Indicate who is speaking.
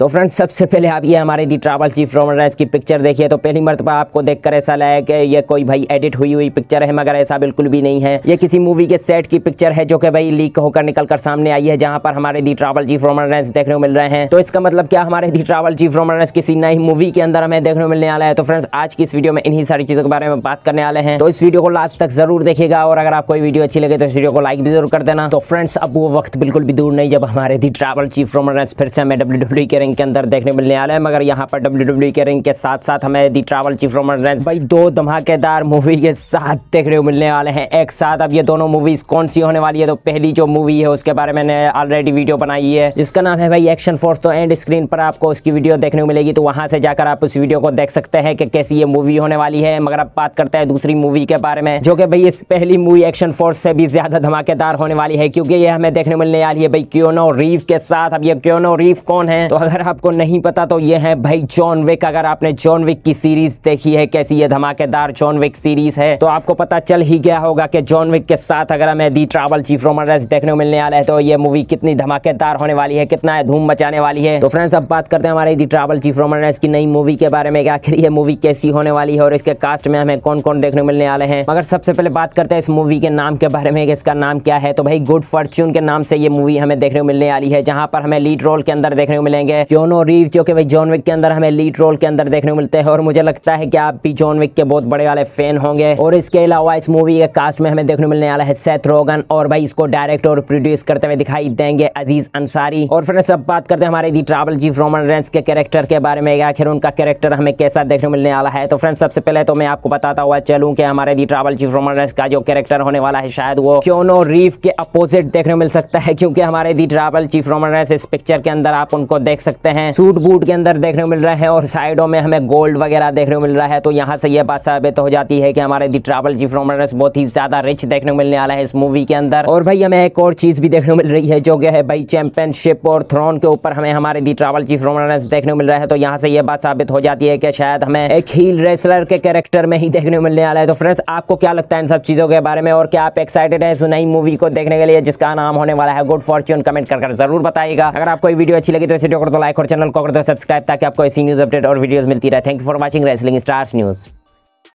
Speaker 1: तो फ्रेंड्स सबसे पहले आप ये हमारे दी ट्रैवल चीफ रोमराइज की पिक्चर देखिए तो पहली मरतबा आपको देखकर ऐसा लगा कि ये कोई भाई एडिट हुई हुई पिक्चर है मगर ऐसा बिल्कुल भी नहीं है ये किसी मूवी के सेट की पिक्चर है जो कि भाई लीक होकर निकल कर सामने आई है जहां पर हमारे दी ट्रैवल चीफ रोमराइज देखने को मिल रहे हैं तो इसका मतलब क्या हमारे दी ट्रैवल चीफ रोमराइज किसी नई मूवी के अंदर हमें देखने को मिलने वाला है तो फ्रेंड्स आज की इस वीडियो में इन्हीं सारी चीज़ों के बारे में बात करने वाले हैं तो इस वीडियो को लास्ट तक जरूर देखेगा और अगर आपको वीडियो अच्छी लगे तो इस वीडियो को लाइक भी जरूर कर देना तो फ्रेंड्स अब वो वक्त बिल्कुल भी दूर नहीं जब हमारे दी ट्रैवल चीफ रोमराइज फिर से हमें डब्ल्यू e करेंगे रिंग के अंदर देखने मिलने वाला है मगर यहाँ पर डब्ल्यू डब्ल्यू e के रिंग के साथ साथ हमें the tribal chief Roman Reigns भाई दो धमाकेदार मूवी के साथ देखने को मिलने वाले हैं एक साथ अब ये दोनों मूवीज कौन सी होने वाली है तो पहली जो मूवी है उसके बारे में ऑलरेडी वीडियो बनाई है जिसका नाम है भाई एक्शन फोर्स तो एंड स्क्रीन पर आपको उसकी वीडियो देखने को मिलेगी तो वहां से जाकर आप उस वीडियो को देख सकते हैं कि कैसी ये मूवी होने वाली है मगर अब बात करते हैं दूसरी मूवी के बारे में जो कि भाई इस पहली मूवी एक्शन फोर्स से भी ज्यादा धमाकेदार होने वाली है क्योंकि ये हमें देखने मिलने वाली है भाई क्योनो रीफ के साथ अब ये क्योनो रीफ कौन है तो अगर अगर आपको नहीं पता तो ये है भाई जॉन विक अगर आपने जॉन विक की सीरीज देखी है कैसी ये धमाकेदार जॉन विक सीरीज है तो आपको पता चल ही गया होगा कि जॉन विक के साथ अगर हमें दी ट्रावल चीफ रेस देखने को मिलने वाला है तो ये मूवी कितनी धमाकेदार होने वाली है कितना धूम मचाने वाली है तो फ्रेंड्स अब बात करते हैं हमारे दी ट्रावल चीफ रेस की नई मूवी के बारे में आखिर ये मूवी कैसी होने वाली है और इसके कास्ट में हमें कौन कौन देखने मिलने वाले हैं मगर सबसे पहले बात करते हैं इस मूवी के नाम के बारे में इसका नाम क्या है तो भाई गुड फॉर्चून के नाम से ये मूवी हमें देखने को मिलने वाली है जहाँ पर हमें लीड रोल के अंदर देखने को मिलेंगे जोनो रीव जो कि भाई जॉन विक के अंदर हमें लीड रोल के अंदर देखने को मिलते हैं और मुझे लगता है कि आप भी जॉन विक के बहुत बड़े वाले फैन होंगे और इसके अलावा इस मूवी के कास्ट में हमें देखने मिलने वाला है सेथ रोगन और भाई इसको डायरेक्ट और प्रोड्यूस करते हुए दिखाई देंगे अजीज अंसारी और फिर सब बात करते हैं हमारे दी ट्रावल जी रोमन रेंस के कैरेक्टर के बारे में आखिर उनका कैरेक्टर हमें कैसा देखने मिलने वाला है तो फ्रेंड्स सबसे पहले तो मैं आपको बताता हुआ चलूँ की हमारे दी ट्रावल जी रोमन रेंस का जो कैरेक्टर होने वाला है शायद वो क्योनो रीफ के अपोजिट देखने मिल सकता है क्योंकि हमारे the tribal chief Roman Reigns इस पिक्चर के अंदर आप उनको देख सकते सकते हैं सूट बूट के अंदर देखने को मिल रहे हैं और साइडों में हमें गोल्ड वगैरह देखने को मिल रहा है तो यहाँ से ये बात साबित हो जाती है कि हमारे दी ट्रावल जी फ्रॉम बहुत ही ज्यादा रिच देखने को मिलने वाला है इस मूवी के अंदर और भाई हमें एक और चीज भी देखने को मिल रही है जो है भाई चैंपियनशिप और थ्रोन के ऊपर हमें हमारे दी ट्रावल जी फ्रॉम देखने को मिल रहा है तो यहाँ से ये बात साबित हो जाती है कि शायद हमें एक हील रेसलर के कैरेक्टर में ही देखने को मिलने वाला है तो फ्रेंड्स आपको क्या लगता है इन सब चीज़ों के बारे में और क्या आप एक्साइटेड हैं नई मूवी को देखने के लिए जिसका नाम होने वाला है गुड फॉर्च्यून कमेंट कर, जरूर बताएगा अगर आपको वीडियो अच्छी लगी तो इसे को लाइक और चैनल को अगर सब्सक्राइब ताकि आपको ऐसी न्यूज़ अपडेट और वीडियोज़ मिलती रहे thank you for watching wrestling stars news